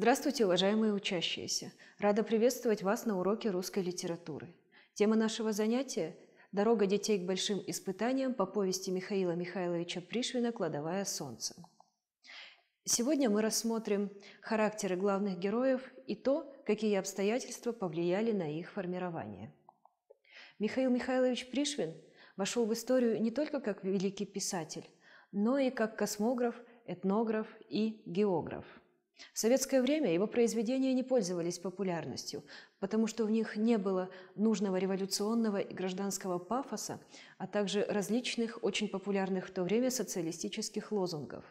Здравствуйте, уважаемые учащиеся! Рада приветствовать вас на уроке русской литературы. Тема нашего занятия – «Дорога детей к большим испытаниям» по повести Михаила Михайловича Пришвина «Кладовая солнца». Сегодня мы рассмотрим характеры главных героев и то, какие обстоятельства повлияли на их формирование. Михаил Михайлович Пришвин вошел в историю не только как великий писатель, но и как космограф, этнограф и географ – в советское время его произведения не пользовались популярностью, потому что в них не было нужного революционного и гражданского пафоса, а также различных, очень популярных в то время социалистических лозунгов.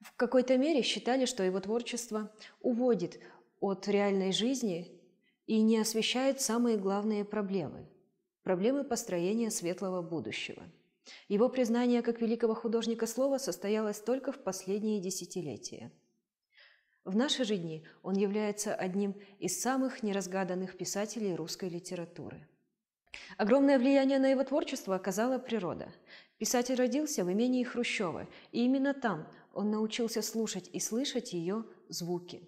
В какой-то мере считали, что его творчество уводит от реальной жизни и не освещает самые главные проблемы – проблемы построения светлого будущего. Его признание как великого художника слова состоялось только в последние десятилетия – в наши же дни он является одним из самых неразгаданных писателей русской литературы. Огромное влияние на его творчество оказала природа. Писатель родился в имении Хрущева, и именно там он научился слушать и слышать ее звуки.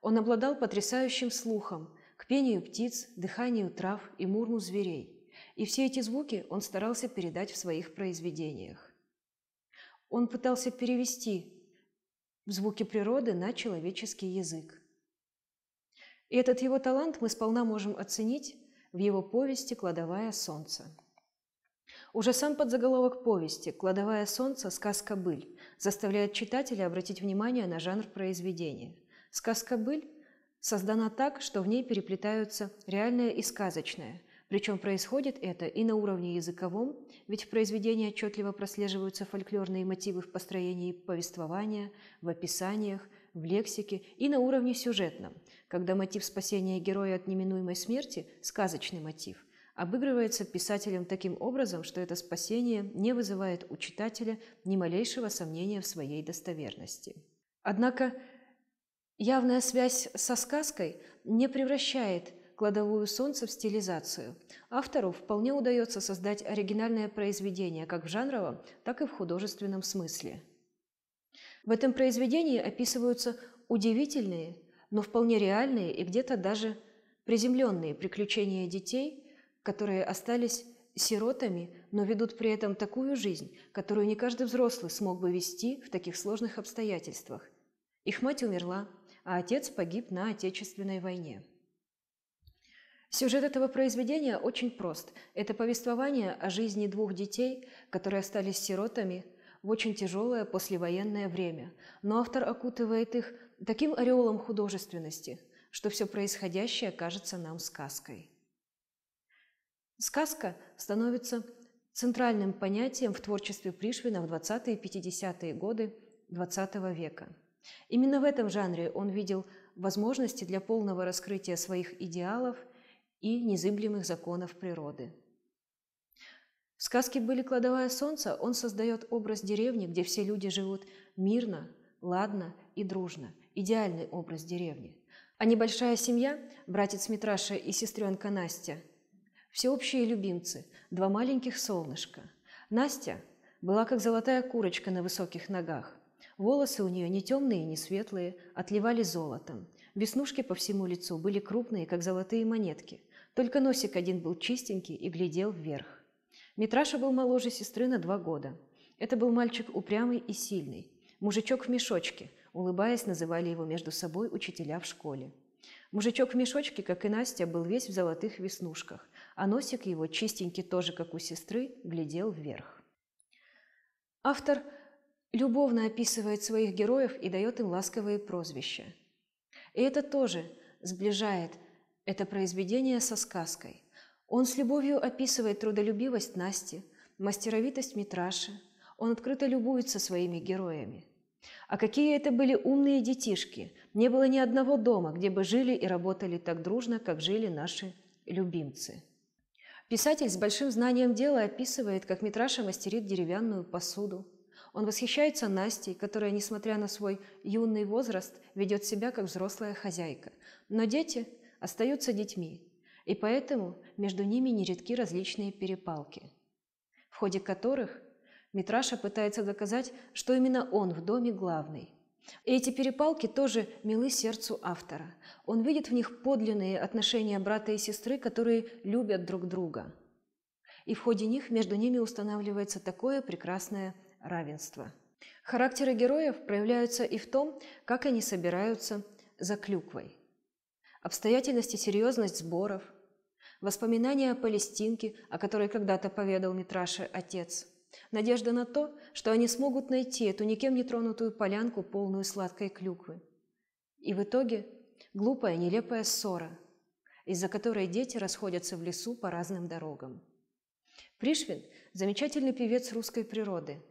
Он обладал потрясающим слухом к пению птиц, дыханию трав и мурму зверей. И все эти звуки он старался передать в своих произведениях. Он пытался перевести в звуки природы на человеческий язык. И этот его талант мы сполна можем оценить в его повести «Кладовая солнца». Уже сам подзаголовок повести «Кладовая солнца. Сказка быль» заставляет читателя обратить внимание на жанр произведения. Сказка быль создана так, что в ней переплетаются реальное и сказочное, причем происходит это и на уровне языковом, ведь в произведении отчетливо прослеживаются фольклорные мотивы в построении повествования, в описаниях, в лексике, и на уровне сюжетном, когда мотив спасения героя от неминуемой смерти – сказочный мотив – обыгрывается писателем таким образом, что это спасение не вызывает у читателя ни малейшего сомнения в своей достоверности. Однако явная связь со сказкой не превращает кладовую солнца в стилизацию. Автору вполне удается создать оригинальное произведение как в жанровом, так и в художественном смысле. В этом произведении описываются удивительные, но вполне реальные и где-то даже приземленные приключения детей, которые остались сиротами, но ведут при этом такую жизнь, которую не каждый взрослый смог бы вести в таких сложных обстоятельствах. Их мать умерла, а отец погиб на Отечественной войне. Сюжет этого произведения очень прост. Это повествование о жизни двух детей, которые остались сиротами в очень тяжелое послевоенное время. Но автор окутывает их таким ореолом художественности, что все происходящее кажется нам сказкой. Сказка становится центральным понятием в творчестве Пришвина в 20-е и 50-е годы XX века. Именно в этом жанре он видел возможности для полного раскрытия своих идеалов – и незыблемых законов природы. В сказке «Были кладовая солнца» он создает образ деревни, где все люди живут мирно, ладно и дружно. Идеальный образ деревни. А небольшая семья, братец Митраша и сестренка Настя, всеобщие любимцы, два маленьких солнышка. Настя была как золотая курочка на высоких ногах. Волосы у нее не темные, не светлые, отливали золотом. Веснушки по всему лицу были крупные, как золотые монетки – только носик один был чистенький и глядел вверх. Митраша был моложе сестры на два года. Это был мальчик упрямый и сильный. «Мужичок в мешочке», – улыбаясь, называли его между собой учителя в школе. Мужичок в мешочке, как и Настя, был весь в золотых веснушках, а носик его, чистенький тоже, как у сестры, глядел вверх. Автор любовно описывает своих героев и дает им ласковые прозвища. И это тоже сближает – это произведение со сказкой. Он с любовью описывает трудолюбивость Насти, мастеровитость Митраши. Он открыто любуется своими героями. А какие это были умные детишки! Не было ни одного дома, где бы жили и работали так дружно, как жили наши любимцы. Писатель с большим знанием дела описывает, как Митраша мастерит деревянную посуду. Он восхищается Настей, которая, несмотря на свой юный возраст, ведет себя как взрослая хозяйка. Но дети остаются детьми, и поэтому между ними нередки различные перепалки, в ходе которых Митраша пытается доказать, что именно он в доме главный. И эти перепалки тоже милы сердцу автора. Он видит в них подлинные отношения брата и сестры, которые любят друг друга. И в ходе них между ними устанавливается такое прекрасное равенство. Характеры героев проявляются и в том, как они собираются за клюквой обстоятельности, серьезность сборов, воспоминания о Палестинке, о которой когда-то поведал Митраше отец, надежда на то, что они смогут найти эту никем не тронутую полянку, полную сладкой клюквы. И в итоге глупая, нелепая ссора, из-за которой дети расходятся в лесу по разным дорогам. Пришвин – замечательный певец русской природы.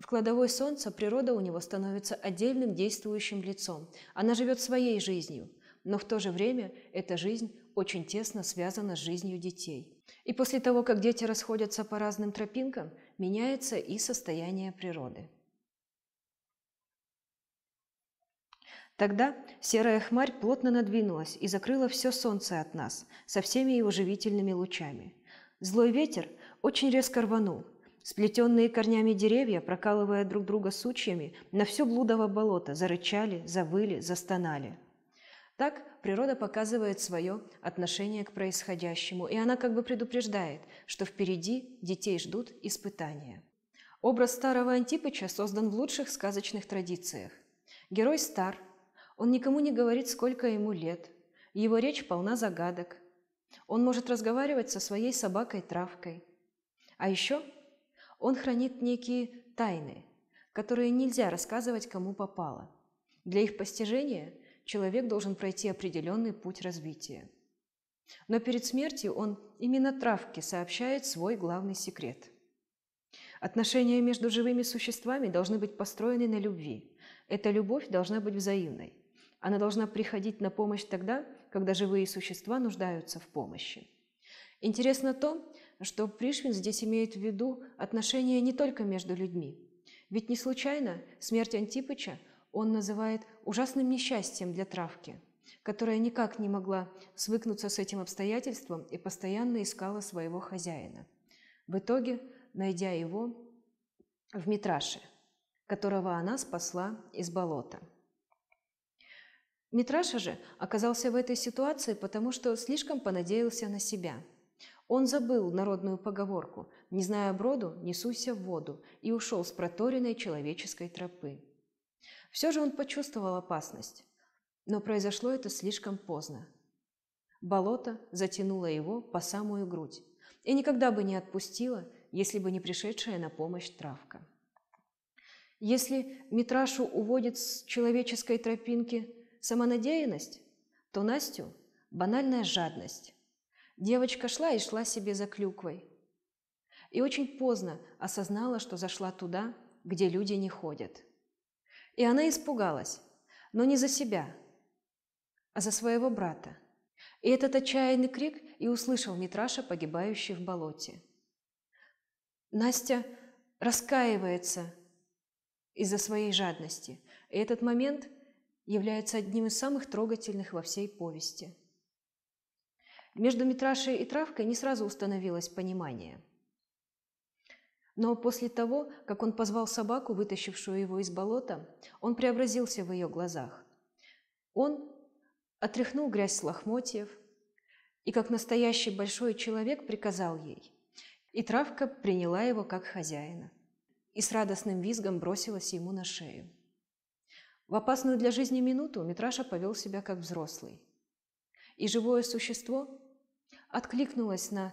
В кладовой солнца природа у него становится отдельным действующим лицом. Она живет своей жизнью – но в то же время эта жизнь очень тесно связана с жизнью детей. И после того, как дети расходятся по разным тропинкам, меняется и состояние природы. Тогда серая хмарь плотно надвинулась и закрыла все солнце от нас со всеми его живительными лучами. Злой ветер очень резко рванул. Сплетенные корнями деревья, прокалывая друг друга сучьями, на все блудово болото зарычали, завыли, застонали – так природа показывает свое отношение к происходящему, и она как бы предупреждает, что впереди детей ждут испытания. Образ старого Антипыча создан в лучших сказочных традициях. Герой стар, он никому не говорит, сколько ему лет, его речь полна загадок. Он может разговаривать со своей собакой-травкой. А еще он хранит некие тайны, которые нельзя рассказывать кому попало. Для их постижения – человек должен пройти определенный путь развития. Но перед смертью он именно травке сообщает свой главный секрет. Отношения между живыми существами должны быть построены на любви. Эта любовь должна быть взаимной. Она должна приходить на помощь тогда, когда живые существа нуждаются в помощи. Интересно то, что Пришвин здесь имеет в виду отношения не только между людьми. Ведь не случайно смерть Антипыча – он называет ужасным несчастьем для травки, которая никак не могла свыкнуться с этим обстоятельством и постоянно искала своего хозяина. В итоге, найдя его в Митраше, которого она спасла из болота. Митраша же оказался в этой ситуации, потому что слишком понадеялся на себя – он забыл народную поговорку «Не зная броду, несуйся в воду» и ушел с проторенной человеческой тропы. Все же он почувствовал опасность. Но произошло это слишком поздно. Болото затянуло его по самую грудь и никогда бы не отпустило, если бы не пришедшая на помощь травка. Если Митрашу уводит с человеческой тропинки самонадеянность, то Настю – банальная жадность. Девочка шла и шла себе за клюквой. И очень поздно осознала, что зашла туда, где люди не ходят. И она испугалась, но не за себя, а за своего брата. И этот отчаянный крик и услышал Митраша, погибающий в болоте. Настя раскаивается из-за своей жадности, и этот момент является одним из самых трогательных во всей повести. Между Митрашей и Травкой не сразу установилось понимание – но после того, как он позвал собаку, вытащившую его из болота, он преобразился в ее глазах. Он отряхнул грязь с лохмотьев и, как настоящий большой человек, приказал ей. И травка приняла его как хозяина и с радостным визгом бросилась ему на шею. В опасную для жизни минуту Митраша повел себя как взрослый. И живое существо откликнулось на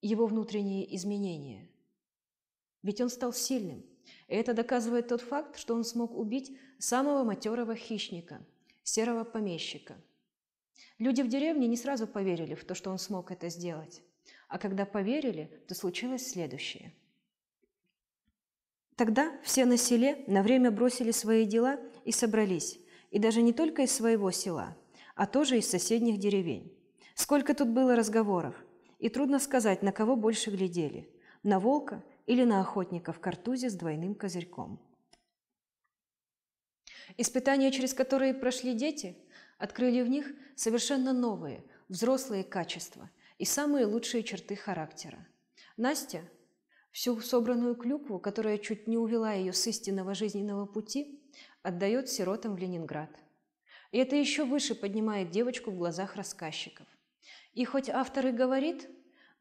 его внутренние изменения – ведь он стал сильным. Это доказывает тот факт, что он смог убить самого матерого хищника, серого помещика. Люди в деревне не сразу поверили в то, что он смог это сделать. А когда поверили, то случилось следующее. Тогда все на селе на время бросили свои дела и собрались. И даже не только из своего села, а тоже из соседних деревень. Сколько тут было разговоров. И трудно сказать, на кого больше глядели – на волка или на охотника в картузе с двойным козырьком. Испытания, через которые прошли дети, открыли в них совершенно новые, взрослые качества и самые лучшие черты характера. Настя всю собранную клюкву, которая чуть не увела ее с истинного жизненного пути, отдает сиротам в Ленинград. И это еще выше поднимает девочку в глазах рассказчиков. И хоть автор и говорит,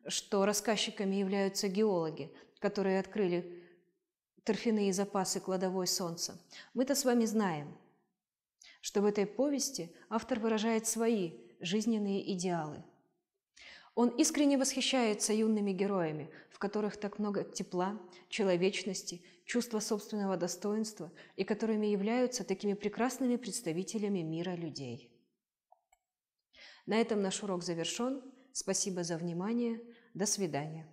что рассказчиками являются геологи, которые открыли торфяные запасы кладовой солнца. Мы-то с вами знаем, что в этой повести автор выражает свои жизненные идеалы. Он искренне восхищается юными героями, в которых так много тепла, человечности, чувства собственного достоинства и которыми являются такими прекрасными представителями мира людей. На этом наш урок завершен. Спасибо за внимание. До свидания.